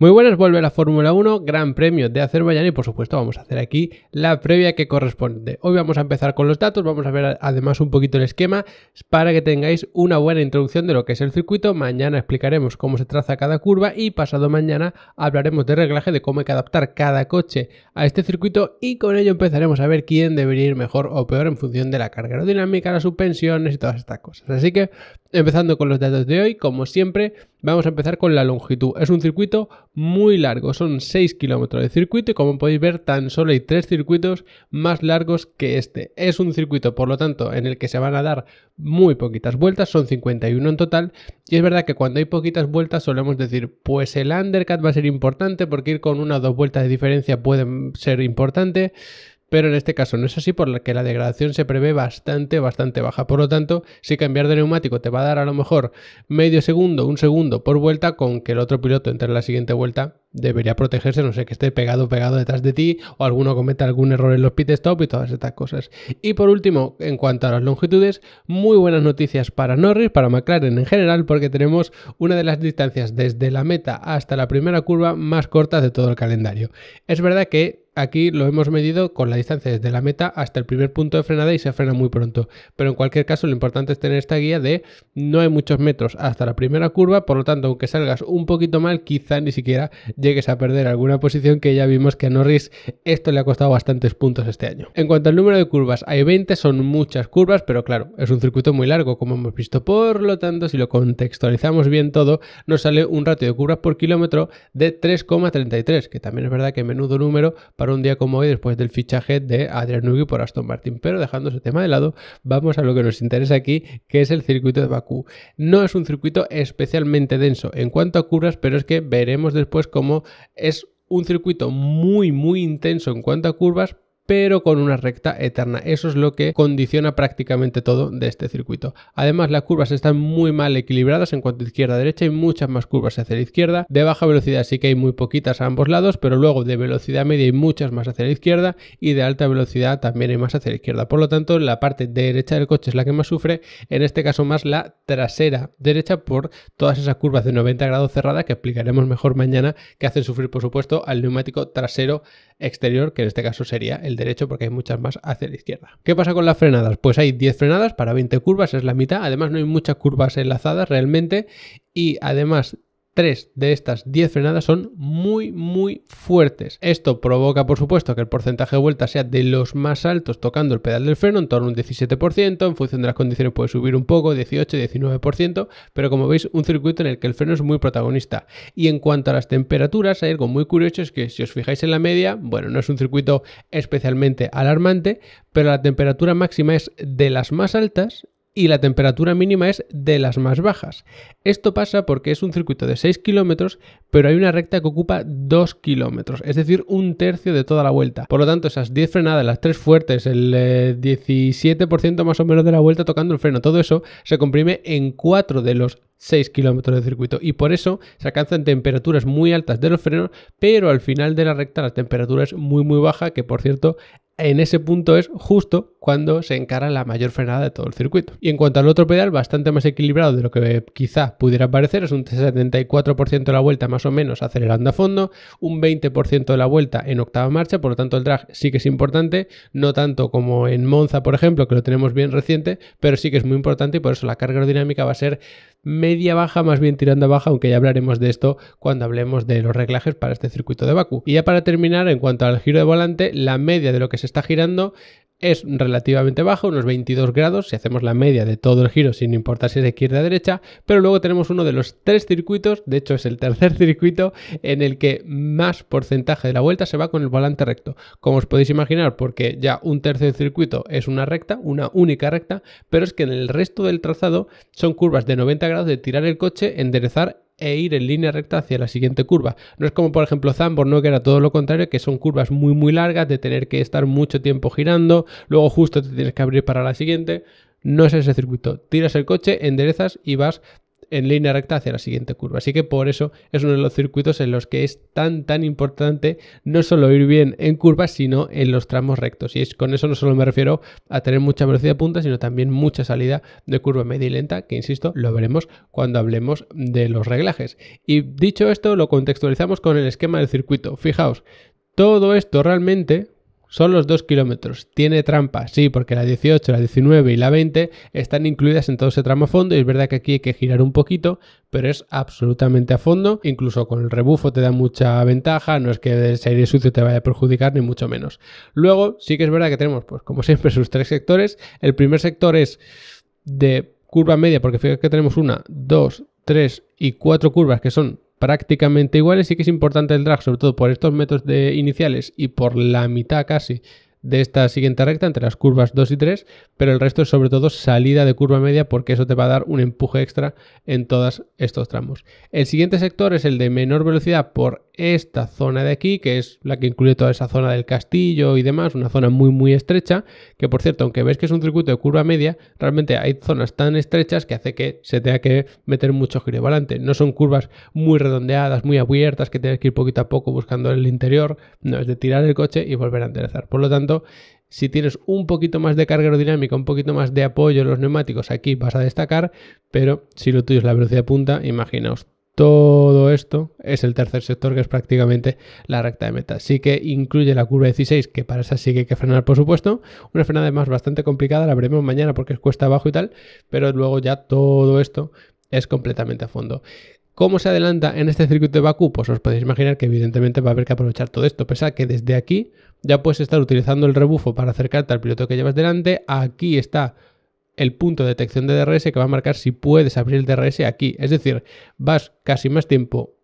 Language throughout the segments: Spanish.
Muy buenas, vuelve la Fórmula 1, Gran Premio de Azerbaiyán y por supuesto vamos a hacer aquí la previa que corresponde. Hoy vamos a empezar con los datos, vamos a ver además un poquito el esquema para que tengáis una buena introducción de lo que es el circuito. Mañana explicaremos cómo se traza cada curva y pasado mañana hablaremos de reglaje, de cómo hay que adaptar cada coche a este circuito y con ello empezaremos a ver quién debería ir mejor o peor en función de la carga aerodinámica, las suspensiones y todas estas cosas. Así que empezando con los datos de hoy, como siempre... Vamos a empezar con la longitud. Es un circuito muy largo, son 6 kilómetros de circuito y como podéis ver tan solo hay 3 circuitos más largos que este. Es un circuito por lo tanto en el que se van a dar muy poquitas vueltas, son 51 en total y es verdad que cuando hay poquitas vueltas solemos decir pues el undercut va a ser importante porque ir con una o dos vueltas de diferencia puede ser importante pero en este caso no es así por la que la degradación se prevé bastante, bastante baja. Por lo tanto, si cambiar de neumático te va a dar a lo mejor medio segundo, un segundo por vuelta, con que el otro piloto entre en la siguiente vuelta debería protegerse, no sé, que esté pegado, pegado detrás de ti o alguno cometa algún error en los pit stop y todas estas cosas. Y por último, en cuanto a las longitudes, muy buenas noticias para Norris, para McLaren en general, porque tenemos una de las distancias desde la meta hasta la primera curva más cortas de todo el calendario. Es verdad que aquí lo hemos medido con la distancia desde la meta hasta el primer punto de frenada y se frena muy pronto. Pero en cualquier caso, lo importante es tener esta guía de no hay muchos metros hasta la primera curva, por lo tanto, aunque salgas un poquito mal, quizá ni siquiera llegues a perder alguna posición que ya vimos que a Norris esto le ha costado bastantes puntos este año. En cuanto al número de curvas, hay 20, son muchas curvas, pero claro, es un circuito muy largo como hemos visto, por lo tanto, si lo contextualizamos bien todo, nos sale un ratio de curvas por kilómetro de 3,33, que también es verdad que menudo número para un día como hoy después del fichaje de Adrian Newey por Aston Martin. Pero dejando ese tema de lado, vamos a lo que nos interesa aquí, que es el circuito de Bakú. No es un circuito especialmente denso en cuanto a curvas, pero es que veremos después cómo es un circuito muy muy intenso en cuanto a curvas, pero con una recta eterna. Eso es lo que condiciona prácticamente todo de este circuito. Además, las curvas están muy mal equilibradas en cuanto a izquierda derecha, hay muchas más curvas hacia la izquierda. De baja velocidad sí que hay muy poquitas a ambos lados, pero luego de velocidad media hay muchas más hacia la izquierda y de alta velocidad también hay más hacia la izquierda. Por lo tanto, la parte derecha del coche es la que más sufre, en este caso más la trasera derecha por todas esas curvas de 90 grados cerrada que explicaremos mejor mañana que hacen sufrir, por supuesto, al neumático trasero exterior, que en este caso sería el derecho porque hay muchas más hacia la izquierda. ¿Qué pasa con las frenadas? Pues hay 10 frenadas para 20 curvas, es la mitad, además no hay muchas curvas enlazadas realmente y además Tres de estas 10 frenadas son muy, muy fuertes. Esto provoca, por supuesto, que el porcentaje de vuelta sea de los más altos tocando el pedal del freno, en torno a un 17%. En función de las condiciones puede subir un poco, 18, 19%. Pero como veis, un circuito en el que el freno es muy protagonista. Y en cuanto a las temperaturas, hay algo muy curioso: es que si os fijáis en la media, bueno, no es un circuito especialmente alarmante, pero la temperatura máxima es de las más altas y la temperatura mínima es de las más bajas. Esto pasa porque es un circuito de 6 kilómetros, pero hay una recta que ocupa 2 kilómetros, es decir, un tercio de toda la vuelta. Por lo tanto, esas 10 frenadas, las 3 fuertes, el 17% eh, más o menos de la vuelta tocando el freno, todo eso se comprime en 4 de los 6 kilómetros de circuito y por eso se alcanzan temperaturas muy altas de los frenos, pero al final de la recta la temperatura es muy muy baja, que por cierto en ese punto es justo cuando se encara la mayor frenada de todo el circuito. Y en cuanto al otro pedal, bastante más equilibrado de lo que quizá pudiera parecer, es un 74% de la vuelta más o menos acelerando a fondo, un 20% de la vuelta en octava marcha, por lo tanto el drag sí que es importante, no tanto como en Monza, por ejemplo, que lo tenemos bien reciente, pero sí que es muy importante y por eso la carga aerodinámica va a ser media baja, más bien tirando a baja, aunque ya hablaremos de esto cuando hablemos de los reglajes para este circuito de Baku. Y ya para terminar, en cuanto al giro de volante, la media de lo que se está girando es relativamente bajo, unos 22 grados, si hacemos la media de todo el giro, sin importar si es izquierda o derecha, pero luego tenemos uno de los tres circuitos, de hecho es el tercer circuito, en el que más porcentaje de la vuelta se va con el volante recto. Como os podéis imaginar, porque ya un tercer circuito es una recta, una única recta, pero es que en el resto del trazado son curvas de 90 grados de tirar el coche, enderezar e ir en línea recta hacia la siguiente curva. No es como por ejemplo Zambor, ¿no? que era todo lo contrario, que son curvas muy muy largas de tener que estar mucho tiempo girando, luego justo te tienes que abrir para la siguiente. No es ese circuito. Tiras el coche, enderezas y vas en línea recta hacia la siguiente curva. Así que por eso es uno de los circuitos en los que es tan tan importante no solo ir bien en curvas, sino en los tramos rectos. Y es, con eso no solo me refiero a tener mucha velocidad punta, sino también mucha salida de curva media y lenta, que insisto, lo veremos cuando hablemos de los reglajes. Y dicho esto, lo contextualizamos con el esquema del circuito. Fijaos, todo esto realmente son los 2 kilómetros. Tiene trampa, sí, porque la 18, la 19 y la 20 están incluidas en todo ese tramo a fondo y es verdad que aquí hay que girar un poquito, pero es absolutamente a fondo. Incluso con el rebufo te da mucha ventaja, no es que el aire sucio te vaya a perjudicar ni mucho menos. Luego sí que es verdad que tenemos, pues como siempre, sus tres sectores. El primer sector es de curva media, porque fíjate que tenemos una, dos, tres y cuatro curvas que son prácticamente iguales. Sí que es importante el drag, sobre todo por estos metros de iniciales y por la mitad casi de esta siguiente recta entre las curvas 2 y 3, pero el resto es sobre todo salida de curva media porque eso te va a dar un empuje extra en todos estos tramos. El siguiente sector es el de menor velocidad por esta zona de aquí, que es la que incluye toda esa zona del castillo y demás, una zona muy muy estrecha, que por cierto, aunque ves que es un circuito de curva media, realmente hay zonas tan estrechas que hace que se tenga que meter mucho giro volante. No son curvas muy redondeadas, muy abiertas, que tienes que ir poquito a poco buscando el interior, no, es de tirar el coche y volver a enderezar. Por lo tanto, si tienes un poquito más de carga aerodinámica, un poquito más de apoyo en los neumáticos, aquí vas a destacar, pero si lo tuyo es la velocidad de punta, imaginaos todo esto es el tercer sector que es prácticamente la recta de meta. Sí que incluye la curva 16, que para esa sí que hay que frenar, por supuesto. Una frenada además bastante complicada, la veremos mañana porque es cuesta abajo y tal, pero luego ya todo esto es completamente a fondo. ¿Cómo se adelanta en este circuito de Bakú? Pues os podéis imaginar que evidentemente va a haber que aprovechar todo esto, pese a que desde aquí ya puedes estar utilizando el rebufo para acercarte al piloto que llevas delante. Aquí está el punto de detección de DRS que va a marcar si puedes abrir el DRS aquí. Es decir, vas casi más tiempo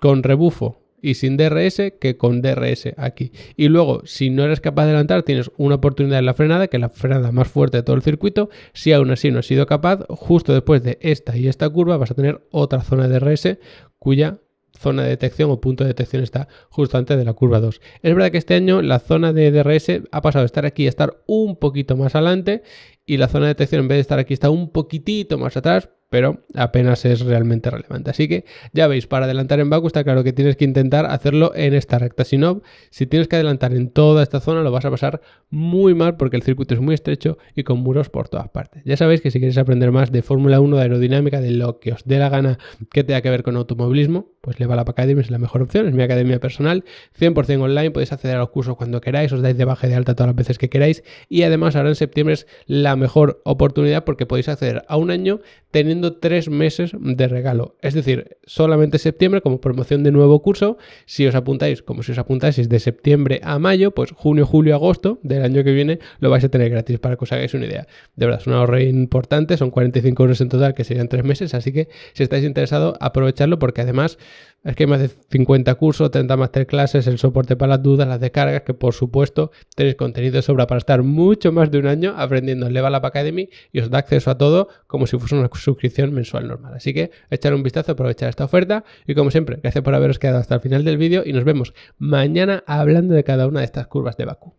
con rebufo y sin DRS que con DRS aquí. Y luego, si no eres capaz de adelantar, tienes una oportunidad en la frenada, que es la frenada más fuerte de todo el circuito. Si aún así no has sido capaz, justo después de esta y esta curva vas a tener otra zona de DRS cuya zona de detección o punto de detección está justo antes de la curva 2. Es verdad que este año la zona de DRS ha pasado a estar aquí a estar un poquito más adelante y la zona de detección en vez de estar aquí está un poquitito más atrás, pero apenas es realmente relevante. Así que ya veis, para adelantar en Baku está claro que tienes que intentar hacerlo en esta recta. Si no, si tienes que adelantar en toda esta zona lo vas a pasar muy mal porque el circuito es muy estrecho y con muros por todas partes. Ya sabéis que si queréis aprender más de Fórmula 1, de aerodinámica, de lo que os dé la gana que tenga que ver con automovilismo, pues la Academy es la mejor opción, es mi academia personal, 100% online, podéis acceder a los cursos cuando queráis, os dais de baja y de alta todas las veces que queráis y además ahora en septiembre es la mejor oportunidad porque podéis acceder a un año teniendo tres meses de regalo, es decir, solamente septiembre como promoción de nuevo curso, si os apuntáis, como si os apuntáis de septiembre a mayo, pues junio, julio, agosto del año que viene lo vais a tener gratis para que os hagáis una idea. De verdad, es un ahorro importante, son 45 euros en total que serían tres meses, así que si estáis interesados aprovecharlo porque además es que hay más de 50 cursos, 30 masterclasses, el soporte para las dudas, las descargas, que por supuesto tenéis contenido de sobra para estar mucho más de un año aprendiendo en Level Up Academy y os da acceso a todo como si fuese una suscripción mensual normal. Así que echar un vistazo, aprovechar esta oferta y como siempre, gracias por haberos quedado hasta el final del vídeo y nos vemos mañana hablando de cada una de estas curvas de Baku.